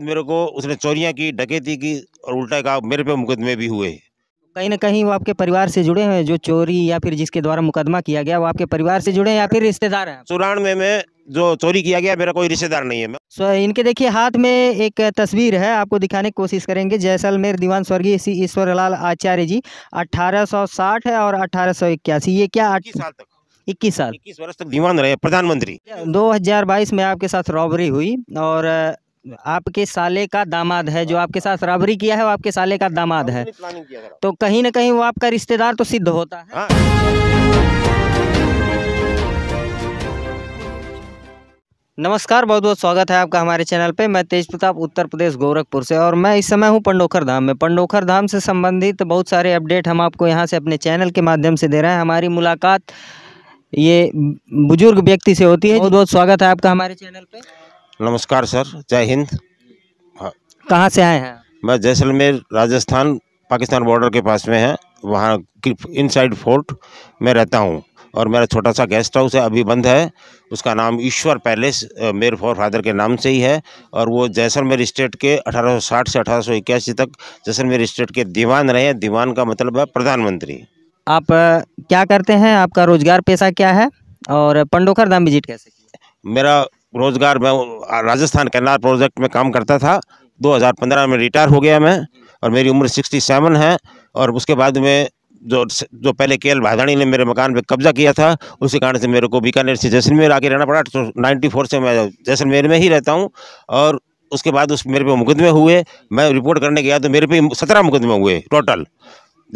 मेरे को उसने चोरियाँ की डकैती की और उल्टा कहा मेरे पे मुकदमे भी हुए कहीं ना कहीं वो आपके परिवार से जुड़े हैं जो चोरी या फिर जिसके द्वारा मुकदमा किया गया वो आपके परिवार से जुड़े हैं या फिर रिश्तेदार हैं चौरानवे में जो चोरी किया गया मेरा कोई रिश्तेदार नहीं है सो इनके देखिए हाथ में एक तस्वीर है आपको दिखाने की कोशिश करेंगे जैसलमेर दीवान स्वर्गीय श्री ईश्वरलाल आचार्य जी अठारह है और अठारह ये क्या अठी साल तक इक्कीस साल इक्कीस वर्ष तक दीवान रहे प्रधानमंत्री 2022 में आपके साथ रॉबरी हुई और आपके साले का दामाद है जो आपके साथ राबरी किया है वो आपके साले का दामाद है तो कहीं ना कहीं वो आपका रिश्तेदार तो सिद्ध होता है हाँ। नमस्कार बहुत बहुत स्वागत है आपका हमारे चैनल पे मैं तेज प्रताप उत्तर प्रदेश गोरखपुर से और मैं इस समय हूँ पंडोखर धाम में पंडोखर धाम से संबंधित बहुत सारे अपडेट हम आपको यहाँ से अपने चैनल के माध्यम से दे रहे हैं हमारी मुलाकात ये बुजुर्ग व्यक्ति से होती है बहुत बहुत स्वागत है आपका हमारे चैनल पे नमस्कार सर जय हिंद हाँ कहाँ से आए हैं मैं जैसलमेर राजस्थान पाकिस्तान बॉर्डर के पास में है वहाँ इन साइड फोर्ट में रहता हूँ और मेरा छोटा सा गेस्ट हाउस है अभी बंद है उसका नाम ईश्वर पैलेस मेरे फोर फादर के नाम से ही है और वो जैसलमेर स्टेट के 1860 से अठारह तक जैसलमेर स्टेट के दीवान रहे हैं दीवान का मतलब है प्रधानमंत्री आप क्या करते हैं आपका रोजगार पेशा क्या है और पंडोखर धाम विजिट कैसे मेरा रोज़गार मैं राजस्थान कैनार प्रोजेक्ट में काम करता था 2015 में रिटायर हो गया मैं और मेरी उम्र 67 है और उसके बाद में जो जो पहले के एल भादाणी ने मेरे मकान पे कब्जा किया था उसी कारण से मेरे को बीकानेर से जैसलमेर आके रहना पड़ा तो नाइन्टी फोर से मैं जैसलमेर में ही रहता हूँ और उसके बाद उस मेरे पे मुकदमे हुए मैं रिपोर्ट करने गया तो मेरे पे सत्रह मुकदमे हुए टोटल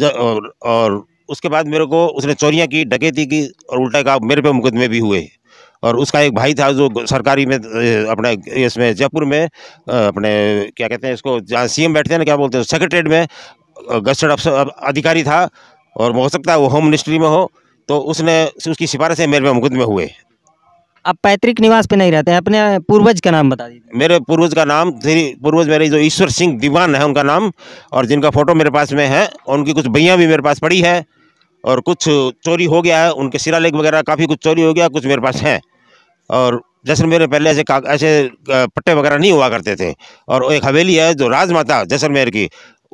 और, और उसके बाद मेरे को उसने चोरियाँ की डकेती की और उल्टा का मेरे पे मुकदमे भी हुए और उसका एक भाई था जो सरकारी में अपने इसमें जयपुर में अपने क्या कहते हैं इसको जहाँ सी बैठते हैं ना क्या बोलते हैं सेक्रेटरीट में गस्टेड अधिकारी था और हो सकता है वो होम मिनिस्ट्री में हो तो उसने उसकी सिफारिश मेरे में मुकदमे हुए आप पैतृक निवास पे नहीं रहते हैं अपने पूर्वज का नाम बता दीजिए मेरे पूर्वज का नाम पूर्वज मेरे जो ईश्वर सिंह दीवान है उनका नाम और जिनका फोटो मेरे पास में है उनकी कुछ भैया भी मेरे पास पड़ी है और कुछ चोरी हो गया है उनके सिरा लेख वगैरह काफ़ी कुछ चोरी हो गया कुछ मेरे पास हैं और जैसलमेर में पहले ऐसे ऐसे पट्टे वगैरह नहीं हुआ करते थे और एक हवेली है जो राजमाता जैसलमेर की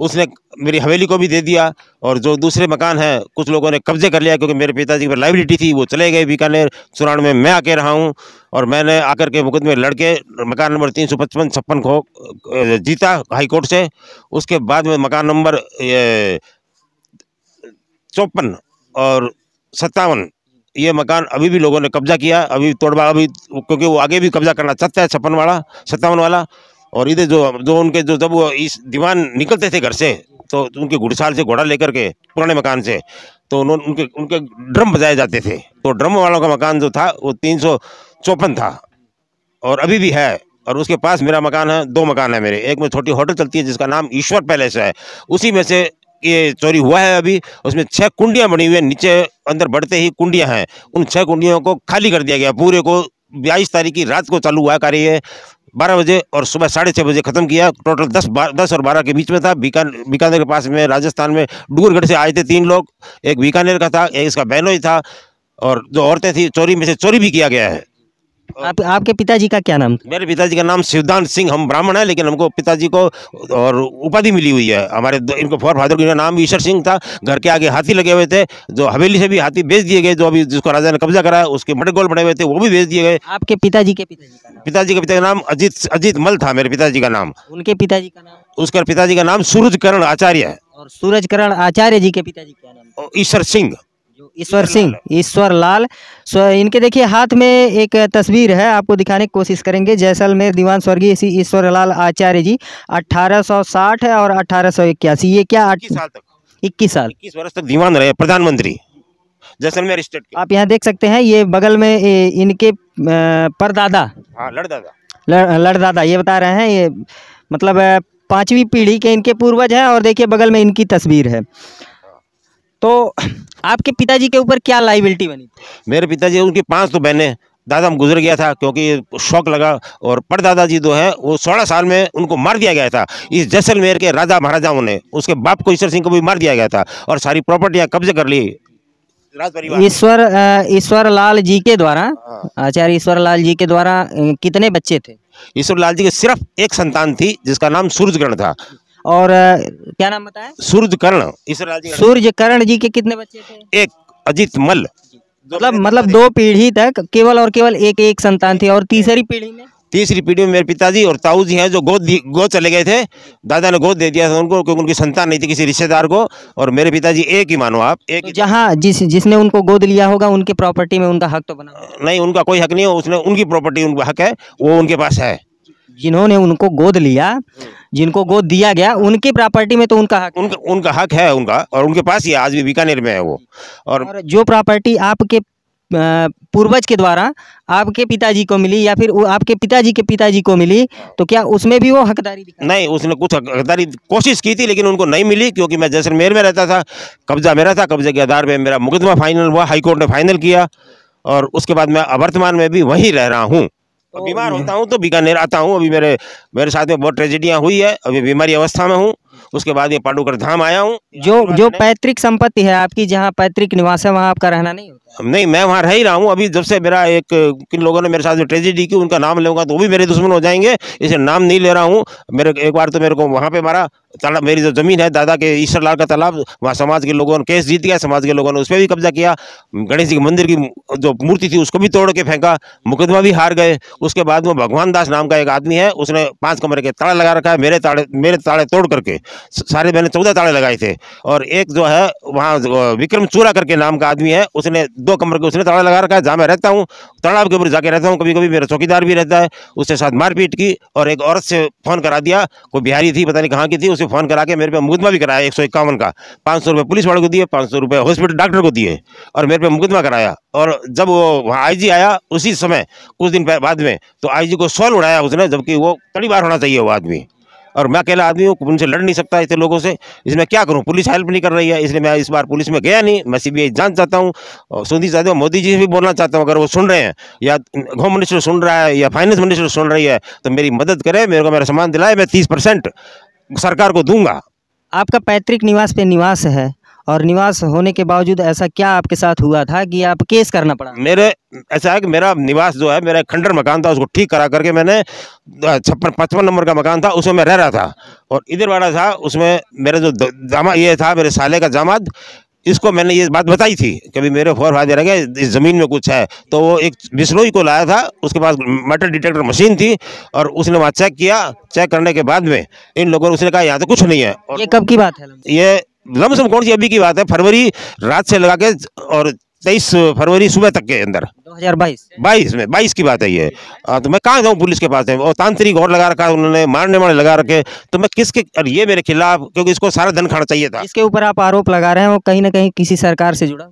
उसने मेरी हवेली को भी दे दिया और जो दूसरे मकान हैं कुछ लोगों ने कब्जे कर लिया क्योंकि मेरे पिताजी पर लाइबिलिटी थी वो चले गए बीकानेर चुराण में मैं आके रहा हूँ और मैंने आकर के मुकदमे लड़के मकान नंबर तीन सौ पचपन छप्पन को जीता हाईकोर्ट से उसके बाद में मकान नंबर चौपन और सत्तावन ये मकान अभी भी लोगों ने कब्जा किया अभी तोड़वा अभी क्योंकि वो आगे भी कब्जा करना चाहता है छप्पन वाला सत्तावन वाला और इधर जो जो उनके जो जब वो इस दीवान निकलते थे घर से तो उनके घुड़साल से घोड़ा लेकर के पुराने मकान से तो उन्होंने उनके उनके ड्रम बजाए जाते थे तो ड्रम वालों का मकान जो था वो तीन सौ चौपन था और अभी भी है और उसके पास मेरा मकान है दो मकान है मेरे एक में छोटी होटल चलती है जिसका नाम ईश्वर पैलेस है उसी में से ये चोरी हुआ है अभी उसमें छः कुंडियाँ बनी हुई है नीचे अंदर बढ़ते ही कुंडियाँ हैं उन छह कुंडियों को खाली कर दिया गया पूरे को बाईस तारीख की रात को चालू हुआ कार्य बारह बजे और सुबह साढ़े छः बजे ख़त्म किया टोटल दस बार दस और बारह के बीच में था बीकान बीकानेर के पास में राजस्थान में डूरगढ़ से आए थे तीन लोग एक बीकानेर का था एक इसका बैनोई था और जो औरतें थी चोरी में से चोरी भी किया गया है आप आपके पिताजी का क्या नाम मेरे पिताजी का नाम शिवदान सिंह हम ब्राह्मण है लेकिन हमको पिताजी को और उपाधि मिली हुई है हमारे इनको फोर फादर का नाम ईश्वर सिंह था घर के आगे हाथी लगे हुए थे जो हवेली से भी हाथी बेच दिए गए जो अभी जिसको राजा ने कब्जा कराया उसके मटे गोल बने हुए थे वो भी बेच दिए गए आपके पिताजी के पिताजी पिताजी के पिता का नाम अजीत अजीत मल था मेरे पिताजी का नाम उनके पिताजी का नाम उसके पिताजी का नाम सूरज करण आचार्य है और सूरज करण आचार्य जी के पिताजी का नाम ईश्वर सिंह ईश्वर सिंह ईश्वर लाल सो इनके देखिए हाथ में एक तस्वीर है आपको दिखाने की कोशिश करेंगे जैसलमेर दीवान स्वर्गीय श्री ईश्वर लाल आचार्य जी 1860 है और अठारह ये क्या इक्कीस साल तक इक्कीस साल इक्कीस वर्ष तक दीवान रहे प्रधानमंत्री जैसलमेर स्टेट आप यहाँ देख सकते हैं ये बगल में इनके परदादा हाँ, लड़दादा लड़दादा ये बता रहे हैं ये मतलब पांचवी पीढ़ी के इनके पूर्वज हैं और देखिए बगल में इनकी तस्वीर है हाँ। तो आपके पिताजी के ऊपर क्या लाइबिलिटी बनी मेरे पिताजी उनकी पांच तो बहने दादा हम गुजर गया था क्योंकि शौक लगा और परदादा जी जो है वो सोलह साल में उनको मार दिया गया था इस जैसलमेर के राजा महाराजाओं ने उसके बाप को ईश्वर सिंह को भी मार दिया गया था और सारी प्रॉपर्टियाँ कब्जे कर ली ईश्वर ईश्वर लाल जी के द्वारा हाँ। आचार्य ईश्वर लाल जी के द्वारा कितने बच्चे थे ईश्वर लाल जी के सिर्फ एक संतान थी जिसका नाम सूर्यग्रहण था और क्या नाम बताया सूर्य कर्ण सूर्य कर्ण जी के कितने बच्चे थे एक अजीत मल मतलब मतलब दो पीढ़ी तक केवल और केवल एक एक संतान थी और तीसरी पीढ़ी में तीसरी पीढ़ी में मेरे पिताजी और ताऊ जी हैं जो गोद गोद चले गए थे दादा ने गोद दे दिया था उनको क्योंकि उनकी संतान नहीं थी किसी रिश्तेदार को और मेरे पिताजी एक ही मानो आप एक तो जहाँ जिस जिसने उनको गोद लिया होगा उनके प्रॉपर्टी में उनका हक तो बना नहीं उनका कोई हक नहीं हो उसने उनकी प्रॉपर्टी उनका हक है वो उनके पास है जिन्होंने उनको गोद लिया हम्म। जिनको गोद दिया गया उनकी प्रॉपर्टी में तो उनका हक उनका उनका हक है उनका और उनके पास ही आज भी बीकानेर में है वो और, और जो प्रॉपर्टी आपके पूर्वज के द्वारा आपके पिताजी को मिली या फिर आपके पिताजी के पिताजी को मिली हाँ। तो क्या उसमें भी वो हकदारी नहीं उसने कुछ हकदारी कोशिश की थी लेकिन उनको नहीं मिली क्योंकि मैं जैसलमेर में रहता था कब्जा मेरा था कब्जे के आधार पर मेरा मुकदमा फाइनल हुआ हाईकोर्ट ने फाइनल किया और उसके बाद मैं वर्तमान में भी वहीं रह रहा हूँ तो बीमार होता हूँ तो बीकानेर आता हूँ अभी मेरे मेरे साथ में बहुत ट्रेजिडियाँ हुई है अभी बीमारी अवस्था में हूँ उसके बाद ये पांडुकर धाम आया हूँ जो जो पैतृक संपत्ति है आपकी जहाँ पैतृक निवास है वहाँ आपका रहना नहीं होता नहीं मैं वहाँ रह ही रहा हूँ अभी जब से मेरा एक किन लोगों ने मेरे साथ में ट्रेजिडी की उनका नाम लूँगा तो वो भी मेरे दुश्मन हो जाएंगे इसे नाम नहीं ले रहा हूँ मेरे एक बार तो मेरे को वहाँ पे मारा तालाब मेरी जो ज़मीन है दादा के ईश्वर लाल का तालाब वहाँ समाज के लोगों ने केस जीत गया समाज के लोगों ने उस पर भी कब्जा किया गणेश जी के मंदिर की जो मूर्ति थी उसको भी तोड़ के फेंका मुकदमा भी हार गए उसके बाद वो भगवान दास नाम का एक आदमी है उसने पाँच कमरे के ताड़ा लगा रखा है मेरे ताड़े मेरे ताड़े तोड़ करके सारे मैंने चौदह ताड़े लगाए थे और एक जो है वहाँ विक्रम चूरा करके नाम का आदमी है उसने दो कमरे के उसने ताड़ा लगा रखा है जहाँ मैं रहता हूँ तालाब के ऊपर जाके रहता हूँ कभी कभी मेरा चौकीदार भी रहता है उसके साथ मारपीट की और एक औरत से फ़ोन करा दिया कोई बिहारी थी पता नहीं कहाँ की थी उसे से फ़ोन करा के मेरे पे मुकदमा भी कराया एक सौ इक्यावन का पाँच सौ रुपये पुलिस वाले को दिए पाँच सौ रुपये हॉस्पिटल डॉक्टर को दिए और मेरे पे मुकदमा कराया और जब वो वहाँ आईजी आया उसी समय कुछ दिन बाद में तो आईजी को सॉल उड़ाया उसने जबकि वो कड़ी बार होना चाहिए वो आदमी और मैं अकेला आदमी हूँ उनसे लड़ नहीं सकता इतने लोगों से इसमें क्या करूँ पुलिस हेल्प नहीं कर रही है इसलिए मैं इस बार पुलिस में गया नहीं मैं सी बी आई जान चाहता हूँ सुनती चाहता हूँ मोदी जी से भी बोलना चाहता हूँ अगर वो सुन रहे हैं या होम मिनिस्टर सुन रहा है या फाइनेंस मिनिस्टर सुन रही है तो मेरी मदद करे मेरे को मेरा सामान दिलाए मैं तीस सरकार को दूंगा आपका पैतृक निवास पे निवास है और निवास होने के बावजूद ऐसा क्या आपके साथ हुआ था कि आप केस करना पड़ा मेरे ऐसा है कि मेरा निवास जो है मेरा खंडर मकान था उसको ठीक करा करके मैंने छप्पन पचपन नंबर का मकान था उसमें मैं रह रहा था और इधर वाला था उसमें मेरा जो दामा ये था मेरे साले का जामाद इसको मैंने ये बात बताई थी कभी मेरे फोर फादर है इस ज़मीन में कुछ है तो वो एक बिश्नोई को लाया था उसके पास मेटल डिटेक्टर मशीन थी और उसने वहाँ चेक किया चेक करने के बाद में इन लोगों ने उसने कहा यहाँ तो कुछ नहीं है ये कब की बात है ये लमसम कौन सी अभी की बात है फरवरी रात से लगा के और तेईस फरवरी सुबह तक के अंदर 2022 22 में 22 की बात है ये हाँ, तो मैं कहाँ जाऊँ पुलिस के पास और तांत्रिक और लगा रखा उन्होंने मारने मारने लगा रखे तो मैं किसके और ये मेरे खिलाफ क्योंकि इसको सारा धन खाना चाहिए था इसके ऊपर आप आरोप लगा रहे हैं वो कहीं ना कहीं किसी सरकार से जुड़ा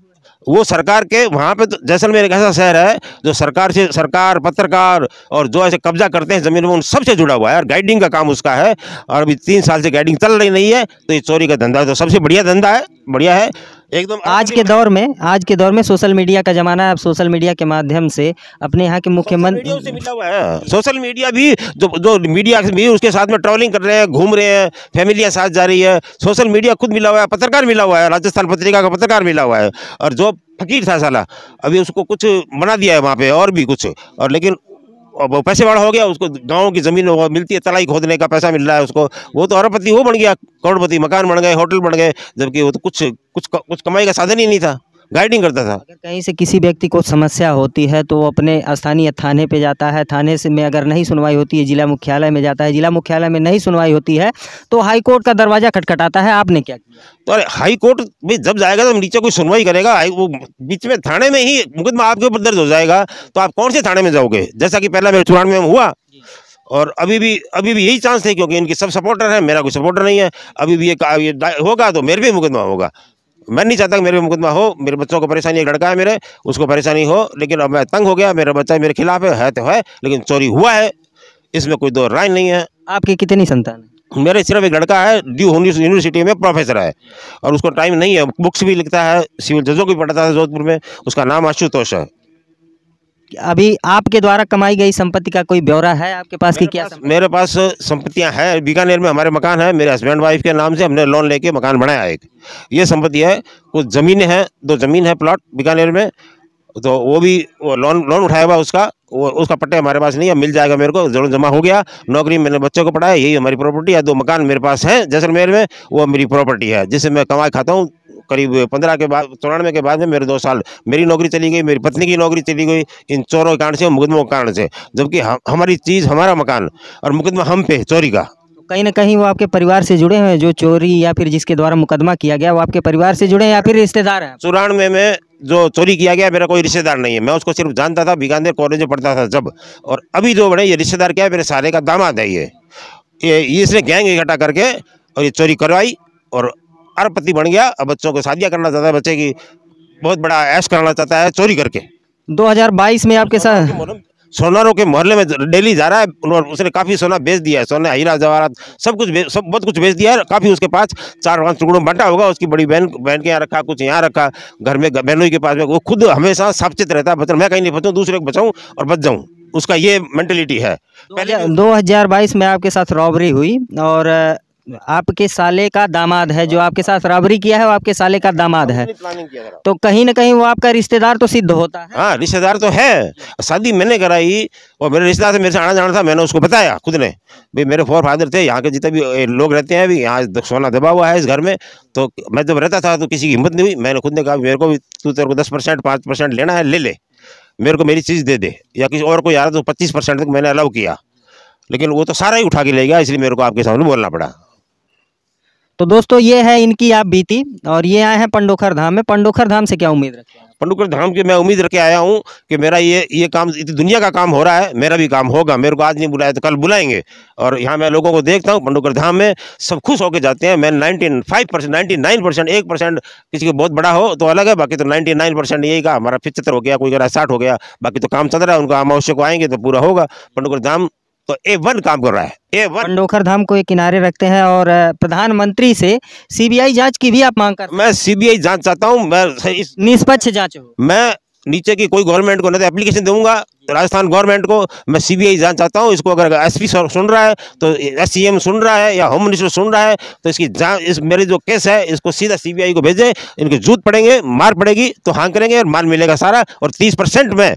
वो सरकार के वहाँ पे तो जैसलमेर एक ऐसा शहर है जो सरकार से सरकार पत्रकार और जो ऐसे कब्जा करते हैं ज़मीन में उन सबसे जुड़ा हुआ है और गाइडिंग का काम उसका है और अभी तीन साल से गाइडिंग चल रही नहीं है तो ये चोरी का धंधा तो सबसे बढ़िया धंधा है बढ़िया है एकदम आज के दौर में आज के दौर में सोशल मीडिया का जमाना है सोशल मीडिया के माध्यम से अपने यहाँ के मुख्यमंत्री सोशल मीडिया हाँ। भी जो जो मीडिया भी उसके साथ में ट्रैवलिंग कर रहे हैं घूम रहे हैं फैमिली साथ जा रही है सोशल मीडिया खुद मिला हुआ है पत्रकार मिला हुआ है राजस्थान पत्रिका का पत्रकार मिला हुआ है और जो फकीर था साला अभी उसको कुछ बना दिया है वहाँ पे और भी कुछ और लेकिन अब पैसे बड़ा हो गया उसको गांव की ज़मीन मिलती है तलाई खोदने का पैसा मिल रहा है उसको वो तो अरबपति वो बन गया करोड़पति मकान बन गए होटल बन गए जबकि वो तो कुछ कुछ कुछ कमाई का साधन ही नहीं था गाइडिंग करता था अगर कहीं से किसी व्यक्ति को समस्या होती है तो वो अपने स्थानीय थाने पे जाता है थाने से में अगर नहीं सुनवाई होती है जिला मुख्यालय में जाता है जिला मुख्यालय में नहीं सुनवाई होती है तो हाईकोर्ट का दरवाज़ा खटखटाता है आपने क्या किया तो अरे हाईकोर्ट में जब जाएगा तो नीचे कोई सुनवाई करेगा वो बीच में थाने में ही मुकदमा आपके ऊपर दर्ज हो जाएगा तो आप कौन से थाने में जाओगे जैसा कि पहला मेरे चुनाव में हुआ और अभी भी अभी भी यही चांस है क्योंकि इनके सब सपोर्टर हैं मेरा कोई सपोर्टर नहीं है अभी भी ये, ये होगा तो मेरे भी मुकदमा होगा मैं नहीं चाहता कि मेरे मुकदमा हो मेरे बच्चों को परेशानी एक लड़का है मेरे उसको परेशानी हो लेकिन अब मैं तंग हो गया मेरा बच्चा मेरे खिलाफ है, है तो है लेकिन चोरी हुआ है इसमें कोई दो राय नहीं है आपकी कितनी संतान है मेरे सिर्फ एक लड़का है ड्यू यूनिवर्सिटी में प्रोफेसर है और उसको टाइम नहीं है बुक्स भी लिखता है सिविल जजों को भी पढ़ता था जोधपुर में उसका नाम आशुतोष है अभी आपके द्वारा कमाई गई संपत्ति का कोई ब्यौरा है आपके पास की क्या पास, मेरे पास संपत्तियां हैं बीकानेर में हमारे मकान है मेरे हस्बैंड वाइफ के नाम से हमने लोन लेके मकान बनाया एक ये संपत्ति है कुछ जमीन हैं दो ज़मीन है प्लॉट बीकानेर में तो वो भी वो लोन लोन उठाया हुआ उसका वो उसका पट्टे हमारे पास नहीं है मिल जाएगा मेरे को जरूर जमा हो गया नौकरी मैंने बच्चों को पढ़ाया यही हमारी प्रॉपर्टी है दो मकान मेरे पास हैं जैसलमेर में वो मेरी प्रॉपर्टी है जिससे मैं कमाई खाता हूँ करीब पंद्रह के बाद चौरानवे के बाद में मेरे दो साल मेरी नौकरी चली गई मेरी पत्नी की नौकरी चली गई इन चोरों के कारण से मुकदमों के कारण से जबकि हमारी चीज़ हमारा मकान और मुकदमा हम पे चोरी का तो कहीं ना कहीं वो आपके परिवार से जुड़े हैं जो चोरी या फिर जिसके द्वारा मुकदमा किया गया वो आपके परिवार से जुड़े हैं या फिर रिश्तेदार हैं चौरानवे में जो चोरी किया गया मेरा कोई रिश्तेदार नहीं है मैं उसको सिर्फ जानता था बीकानेर कॉलेज में पढ़ता था जब और अभी जो बड़े ये रिश्तेदार क्या है मेरे सारे का दामाद है ये ये इसने गैंग इकट्ठा करके और ये चोरी करवाई और अरबपति बन गया अब बच्चों को शादियाँ करना चाहता है बच्चे की बहुत बड़ा ऐश करना चाहता है चोरी करके 2022 में आपके साथ सोनारों के मोहल्ले में डेली जा रहा है उन्होंने उसने काफ़ी सोना बेच दिया है सोने हीरा जवाहरात सब कुछ सब बहुत कुछ बेच दिया है काफ़ी उसके पास चार पांच टुकड़ों में बंटा होगा उसकी बड़ी बहन बहन के यहाँ रखा कुछ यहाँ रखा घर में बहनों के पास में वो खुद हमेशा सावचेत रहता है बच्चा मैं कहीं नहीं बचाऊँ दूसरे को बचाऊँ और बच जाऊँ उसका ये मेंटेलिटी है दो हज़ार में आपके साथ रॉबरी हुई और आपके साले का दामाद है जो आपके साथ बराबरी किया है वो आपके साले का दामाद है तो कहीं ना कहीं वो आपका रिश्तेदार तो सिद्ध होता है हाँ रिश्तेदार तो है शादी मैंने कराई और मेरे रिश्तेदार से मेरे से आना जाना था मैंने उसको बताया खुद ने भाई मेरे फोर फादर थे यहाँ के जितने भी लोग रहते हैं अभी यहाँ सोना दबा हुआ है इस घर में तो मैं जब रहता था तो किसी की हिम्मत नहीं हुई मैंने खुद ने कहा मेरे को भी तू तेरे को दस परसेंट पाँच परसेंट लेना है ले ले मेरे को मेरी चीज़ दे दे या किसी और को यार तो पच्चीस परसेंट तक मैंने अलाउ किया लेकिन वो तो सारा ही उठा के ले गया इसलिए मेरे को आपके सामने बोलना पड़ा तो दोस्तों ये है इनकी आप बीती और ये आए हैं पंडोखर धाम में पंडोखर धाम से क्या उम्मीद रखते हैं पंडुकर धाम की मैं उम्मीद रख आया हूँ कि मेरा ये ये काम दुनिया का काम हो रहा है मेरा भी काम होगा मेरे को आज नहीं बुलाया तो कल बुलाएंगे और यहाँ मैं लोगों को देखता हूँ पंडुकर धाम में सब खुश होकर जाते हैं मैं ninety five percent ninety nine percent एक परसेंट किसी को बहुत बड़ा हो तो अलग है बाकी तो नाइन्टी नाइन परसेंट यही का हमारा पिचहत्तर हो गया कोई कह रहा साठ हो गया बाकी तो काम चल रहा है उनको अमावश्य को आएंगे तो पूरा होगा पंडुकर धाम तो ए वन काम कर रहा है ए वन पंडोखर धाम को एक किनारे रखते हैं और प्रधानमंत्री से सीबीआई जांच की भी आप मांग कर मैं सीबीआई जांच चाहता हूं मैं इस निष्पक्ष जांच मैं नीचे की कोई गवर्नमेंट को नहीं एप्लीकेशन दूंगा राजस्थान गवर्नमेंट को मैं सीबीआई जांच चाहता हूं इसको अगर एसपी सुन रहा है तो एससीएम सुन रहा है या होम मिनिस्टर सुन रहा है तो इसकी जांच इस मेरे जो केस है इसको सीधा सीबीआई को भेजें इनके जूत पड़ेंगे मार पड़ेगी तो हाँ करेंगे और माल मिलेगा सारा और तीस परसेंट मैं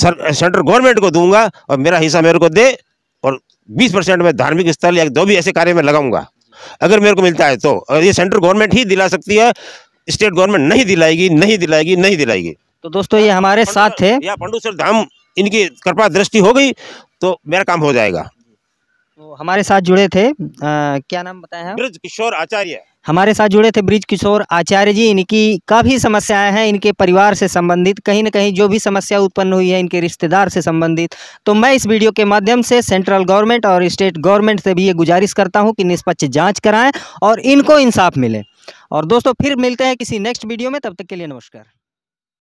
सर सेंट्रल गवर्नमेंट को दूंगा और मेरा हिस्सा मेरे को दे और 20 परसेंट में धार्मिक स्थल या दो भी ऐसे कार्य में लगाऊंगा अगर मेरे को मिलता है तो अगर ये सेंट्रल गवर्नमेंट ही दिला सकती है स्टेट गवर्नमेंट नहीं दिलाएगी नहीं दिलाएगी नहीं दिलाएगी तो दोस्तों ये हमारे साथ थे या पंडूसर धाम इनकी कृपा दृष्टि हो गई तो मेरा काम हो जाएगा तो हमारे साथ जुड़े थे आ, क्या नाम बताया ब्रज किशोर आचार्य हमारे साथ जुड़े थे ब्रिज किशोर आचार्य जी इनकी काफ़ी समस्याएं हैं इनके परिवार से संबंधित कहीं ना कहीं जो भी समस्या उत्पन्न हुई है इनके रिश्तेदार से संबंधित तो मैं इस वीडियो के माध्यम से सेंट्रल गवर्नमेंट और स्टेट गवर्नमेंट से भी ये गुजारिश करता हूँ कि निष्पक्ष जाँच कराएँ और इनको इंसाफ मिले और दोस्तों फिर मिलते हैं किसी नेक्स्ट वीडियो में तब तक के लिए नमस्कार